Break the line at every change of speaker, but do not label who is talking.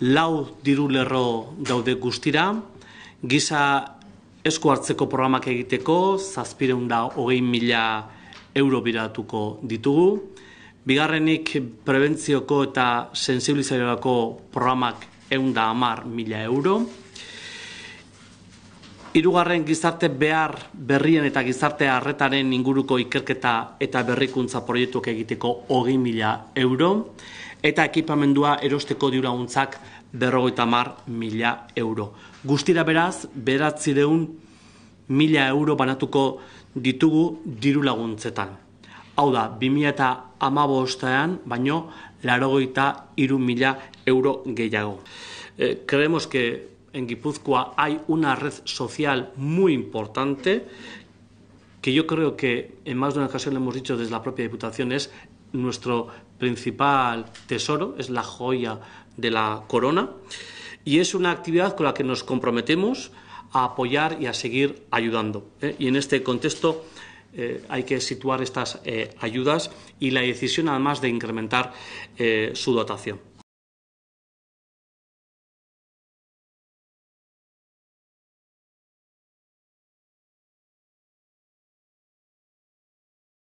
lau diru lerro daude guztira, giza esku hartzeko programak egiteko, zazpireun da hogein mila euro biratuko ditugu. Bigarrenik prebentzioko eta sensibilizaiorako programak eunda amar mila euro. Hirugarren gizarte behar berrien eta gizarte harretaren inguruko ikerketa eta berrikuntza proiektuak egiteko hogi mila euro eta ekipamendua erosteko diurauntzak berrogeita hamar mila euro. Guztira beraz beratzi mila euro banatuko ditugu diru laguntzetan. Hau da bi mila eta baino laurogeita hiru mila euro gehiago. Eh, creemos que en Guipúzcoa hay una red social muy importante que yo creo que en más de una ocasión le hemos dicho desde la propia Diputación, es nuestro principal tesoro, es la joya de la corona y es una actividad con la que nos comprometemos a apoyar y a seguir ayudando. ¿eh? Y en este contexto eh, hay que situar estas eh, ayudas y la decisión además de incrementar su dotación.